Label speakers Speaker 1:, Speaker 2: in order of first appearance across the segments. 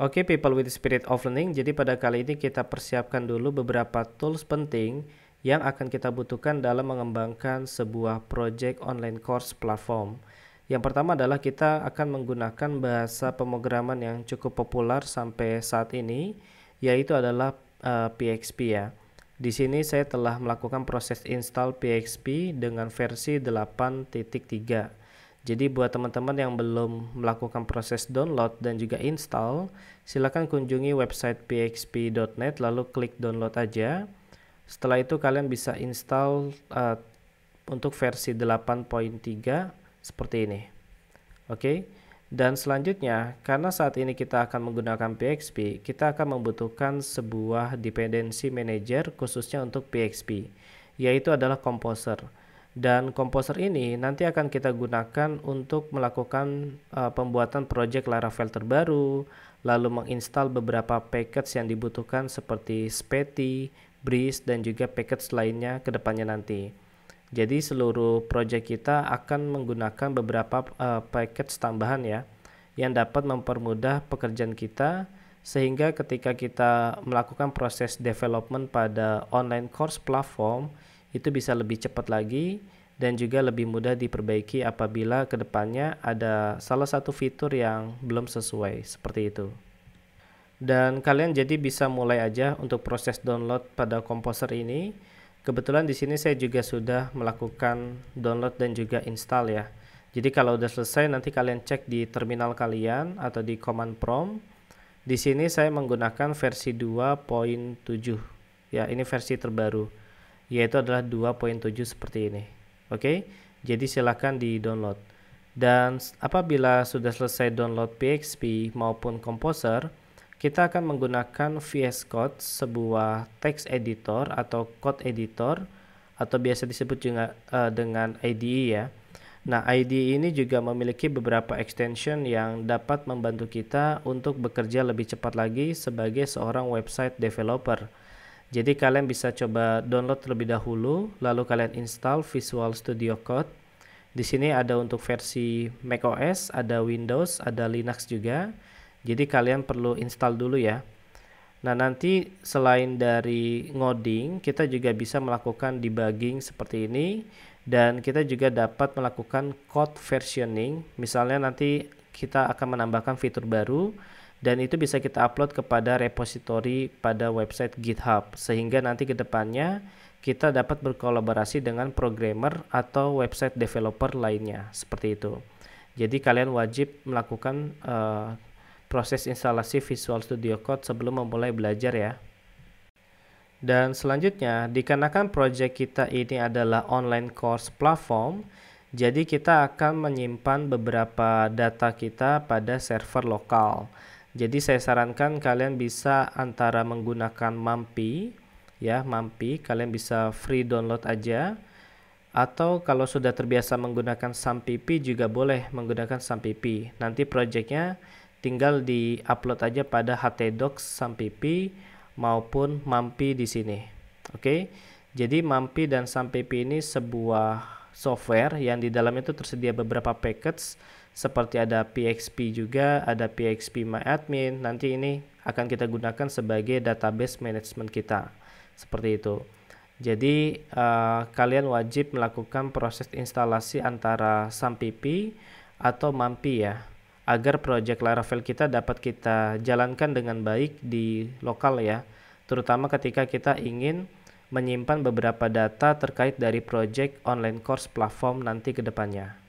Speaker 1: Oke, okay, people with spirit of learning. Jadi pada kali ini kita persiapkan dulu beberapa tools penting yang akan kita butuhkan dalam mengembangkan sebuah project online course platform. Yang pertama adalah kita akan menggunakan bahasa pemrograman yang cukup populer sampai saat ini, yaitu adalah uh, eh, PXP ya. Di sini saya telah melakukan proses install PXP dengan versi jadi buat teman-teman yang belum melakukan proses download dan juga install, silakan kunjungi website pxp.net lalu klik download aja. Setelah itu kalian bisa install uh, untuk versi 8.3 seperti ini. Oke. Okay? Dan selanjutnya, karena saat ini kita akan menggunakan PXP, kita akan membutuhkan sebuah dependency manager khususnya untuk PXP, yaitu adalah composer. Dan komposer ini nanti akan kita gunakan untuk melakukan uh, pembuatan project Laravel terbaru, lalu menginstal beberapa package yang dibutuhkan seperti Spetty, Breeze, dan juga package lainnya ke depannya nanti. Jadi seluruh project kita akan menggunakan beberapa uh, package tambahan ya, yang dapat mempermudah pekerjaan kita, sehingga ketika kita melakukan proses development pada online course platform, itu bisa lebih cepat lagi dan juga lebih mudah diperbaiki apabila kedepannya ada salah satu fitur yang belum sesuai seperti itu. Dan kalian jadi bisa mulai aja untuk proses download pada komposer ini. Kebetulan di sini saya juga sudah melakukan download dan juga install ya. Jadi kalau udah selesai nanti kalian cek di terminal kalian atau di command prompt. Di sini saya menggunakan versi 2.7. Ya, ini versi terbaru yaitu adalah 2.7 seperti ini. Oke, okay? jadi silahkan di-download. Dan apabila sudah selesai download PXP maupun Composer, kita akan menggunakan VS Code, sebuah text editor atau code editor atau biasa disebut juga uh, dengan IDE ya. Nah, IDE ini juga memiliki beberapa extension yang dapat membantu kita untuk bekerja lebih cepat lagi sebagai seorang website developer. Jadi kalian bisa coba download terlebih dahulu, lalu kalian install Visual Studio Code. Di sini ada untuk versi macOS, ada Windows, ada Linux juga. Jadi kalian perlu install dulu ya. Nah nanti selain dari ngoding, kita juga bisa melakukan debugging seperti ini. Dan kita juga dapat melakukan code versioning. Misalnya nanti kita akan menambahkan fitur baru dan itu bisa kita upload kepada repository pada website GitHub sehingga nanti ke depannya kita dapat berkolaborasi dengan programmer atau website developer lainnya seperti itu. Jadi kalian wajib melakukan uh, proses instalasi Visual Studio Code sebelum memulai belajar ya. Dan selanjutnya, dikarenakan project kita ini adalah online course platform, jadi kita akan menyimpan beberapa data kita pada server lokal. Jadi saya sarankan kalian bisa antara menggunakan Mampi ya, Mampi kalian bisa free download aja atau kalau sudah terbiasa menggunakan SamPP juga boleh menggunakan SamPP. Nanti projectnya tinggal di-upload aja pada htdocs SamPP maupun Mampi di sini. Oke. Okay? Jadi Mampi dan SamPP ini sebuah software yang di dalamnya itu tersedia beberapa package seperti ada PXP juga, ada PXP MyAdmin. Nanti ini akan kita gunakan sebagai database management kita. Seperti itu. Jadi uh, kalian wajib melakukan proses instalasi antara SAMPP atau MAMPI ya agar project Laravel kita dapat kita jalankan dengan baik di lokal ya, terutama ketika kita ingin menyimpan beberapa data terkait dari project online course platform nanti kedepannya depannya.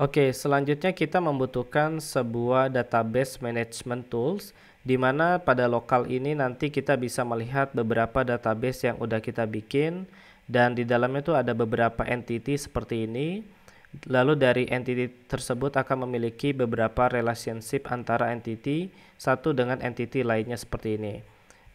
Speaker 1: Oke, selanjutnya kita membutuhkan sebuah database management tools di mana pada lokal ini nanti kita bisa melihat beberapa database yang udah kita bikin dan di dalamnya tuh ada beberapa entity seperti ini. Lalu dari entity tersebut akan memiliki beberapa relationship antara entity satu dengan entity lainnya seperti ini.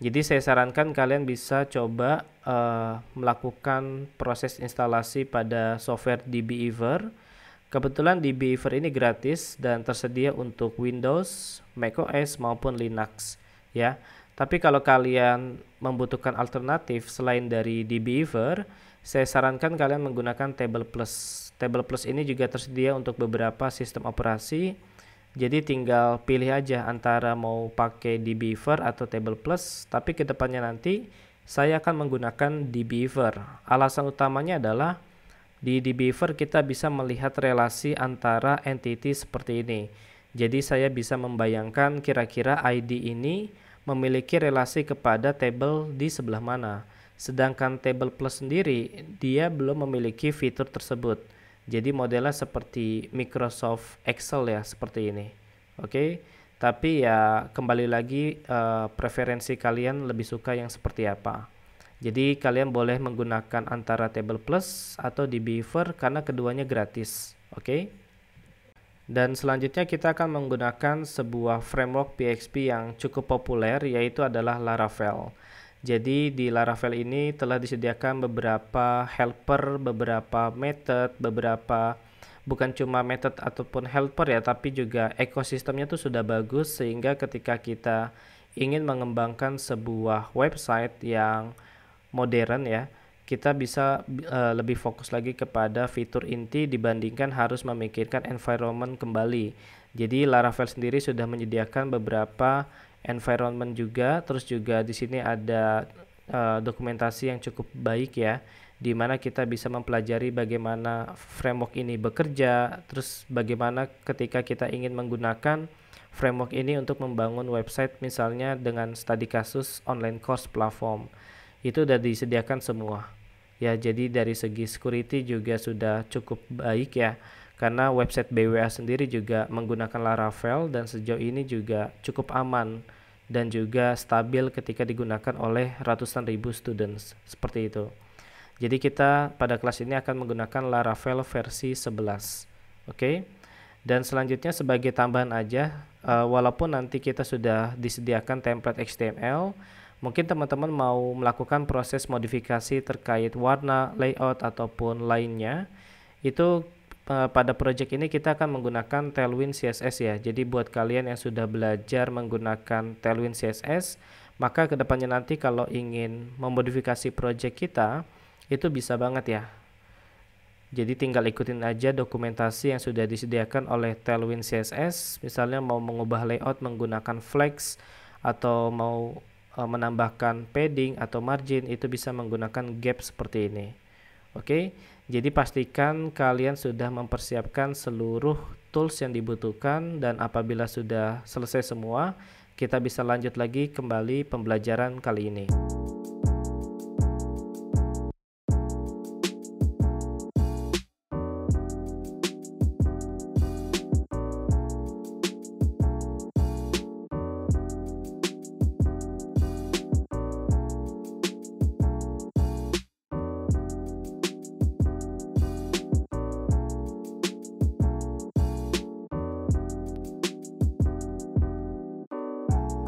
Speaker 1: Jadi saya sarankan kalian bisa coba uh, melakukan proses instalasi pada software DBEver Kebetulan di Beaver ini gratis dan tersedia untuk Windows, macOS maupun Linux ya. Tapi kalau kalian membutuhkan alternatif selain dari di Beaver, saya sarankan kalian menggunakan Table Plus. Table Plus ini juga tersedia untuk beberapa sistem operasi. Jadi tinggal pilih aja antara mau pakai di Beaver atau Table Plus, tapi kedepannya nanti saya akan menggunakan di Beaver. Alasan utamanya adalah di Beaver kita bisa melihat relasi antara entity seperti ini. Jadi saya bisa membayangkan kira-kira ID ini memiliki relasi kepada table di sebelah mana. Sedangkan table plus sendiri dia belum memiliki fitur tersebut. Jadi modelnya seperti Microsoft Excel ya seperti ini. Oke. Okay? Tapi ya kembali lagi uh, preferensi kalian lebih suka yang seperti apa. Jadi kalian boleh menggunakan antara Table Plus atau di Beaver karena keduanya gratis. Oke. Okay? Dan selanjutnya kita akan menggunakan sebuah framework PHP yang cukup populer yaitu adalah Laravel. Jadi di Laravel ini telah disediakan beberapa helper, beberapa method, beberapa bukan cuma method ataupun helper ya, tapi juga ekosistemnya tuh sudah bagus sehingga ketika kita ingin mengembangkan sebuah website yang modern ya kita bisa uh, lebih fokus lagi kepada fitur inti dibandingkan harus memikirkan environment kembali. Jadi Laravel sendiri sudah menyediakan beberapa environment juga, terus juga di sini ada uh, dokumentasi yang cukup baik ya, di mana kita bisa mempelajari bagaimana framework ini bekerja, terus bagaimana ketika kita ingin menggunakan framework ini untuk membangun website misalnya dengan studi kasus online course platform itu sudah disediakan semua ya jadi dari segi security juga sudah cukup baik ya karena website BWA sendiri juga menggunakan Laravel dan sejauh ini juga cukup aman dan juga stabil ketika digunakan oleh ratusan ribu students seperti itu jadi kita pada kelas ini akan menggunakan Laravel versi 11 oke okay? dan selanjutnya sebagai tambahan aja uh, walaupun nanti kita sudah disediakan template HTML Mungkin teman-teman mau melakukan proses modifikasi terkait warna, layout ataupun lainnya. Itu uh, pada project ini kita akan menggunakan Tailwind CSS ya. Jadi buat kalian yang sudah belajar menggunakan Tailwind CSS, maka kedepannya nanti kalau ingin memodifikasi project kita itu bisa banget ya. Jadi tinggal ikutin aja dokumentasi yang sudah disediakan oleh Tailwind CSS, misalnya mau mengubah layout menggunakan flex atau mau uh, menambahkan padding atau margin itu bisa menggunakan gap seperti ini. Oke, jadi pastikan kalian sudah mempersiapkan seluruh tools yang dibutuhkan dan apabila sudah selesai semua, kita bisa lanjut lagi kembali pembelajaran kali ini.